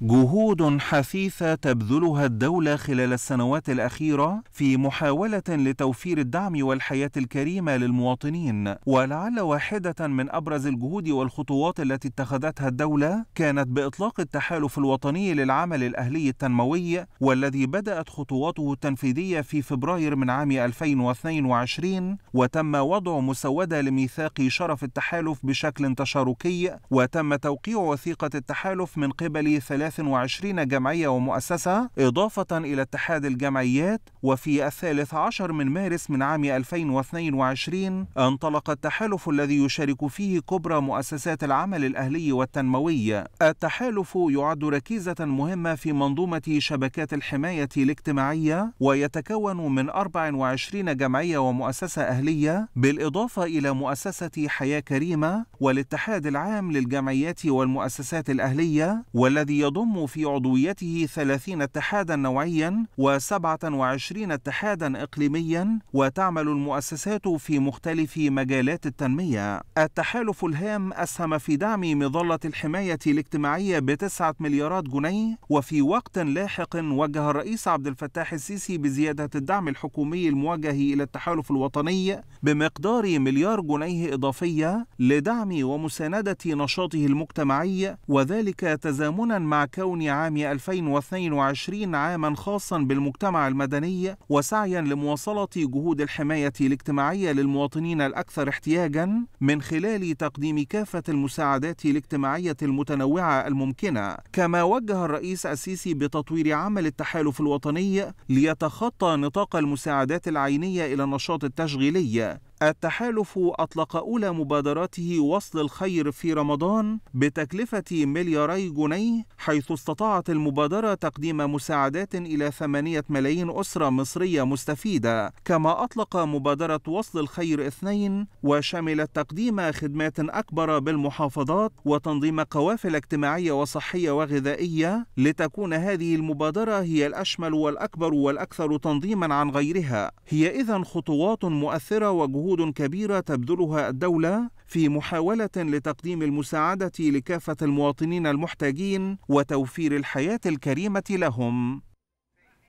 جهود حثيثة تبذلها الدولة خلال السنوات الأخيرة في محاولة لتوفير الدعم والحياة الكريمة للمواطنين، ولعل واحدة من أبرز الجهود والخطوات التي اتخذتها الدولة كانت بإطلاق التحالف الوطني للعمل الأهلي التنموي، والذي بدأت خطواته التنفيذية في فبراير من عام 2022 وتم وضع مسودة لميثاق شرف التحالف بشكل تشاركي، وتم توقيع وثيقة التحالف من قبل ثلاث 23 جمعية ومؤسسة إضافة إلى اتحاد الجمعيات وفي الثالث عشر من مارس من عام 2022 انطلق التحالف الذي يشارك فيه كبرى مؤسسات العمل الأهلي والتنموي التحالف يعد ركيزة مهمة في منظومة شبكات الحماية الاجتماعية ويتكون من 24 جمعية ومؤسسة أهلية بالإضافة إلى مؤسسة حياة كريمة والاتحاد العام للجمعيات والمؤسسات الأهلية والذي يضم يضم في عضويته 30 اتحادا نوعيا و27 اتحادا إقليميا وتعمل المؤسسات في مختلف مجالات التنمية التحالف الهام أسهم في دعم مظلة الحماية الاجتماعية بتسعة مليارات جنيه وفي وقت لاحق وجه الرئيس عبد الفتاح السيسي بزيادة الدعم الحكومي الموجه إلى التحالف الوطني بمقدار مليار جنيه إضافية لدعم ومساندة نشاطه المجتمعي وذلك تزامنا مع كون عام 2022 عاما خاصا بالمجتمع المدني وسعيا لمواصلة جهود الحماية الاجتماعية للمواطنين الأكثر احتياجا من خلال تقديم كافة المساعدات الاجتماعية المتنوعة الممكنة كما وجه الرئيس السيسي بتطوير عمل التحالف الوطني ليتخطى نطاق المساعدات العينية إلى النشاط التشغيلي التحالف أطلق أولى مبادراته وصل الخير في رمضان بتكلفة ملياري جنيه حيث استطاعت المبادرة تقديم مساعدات إلى ثمانية ملايين أسرة مصرية مستفيدة كما أطلق مبادرة وصل الخير اثنين وشملت تقديم خدمات أكبر بالمحافظات وتنظيم قوافل اجتماعية وصحية وغذائية لتكون هذه المبادرة هي الأشمل والأكبر والأكثر تنظيما عن غيرها هي إذا خطوات مؤثرة وجهود جهود كبيرة تبذلها الدولة في محاولة لتقديم المساعدة لكافة المواطنين المحتاجين وتوفير الحياة الكريمة لهم.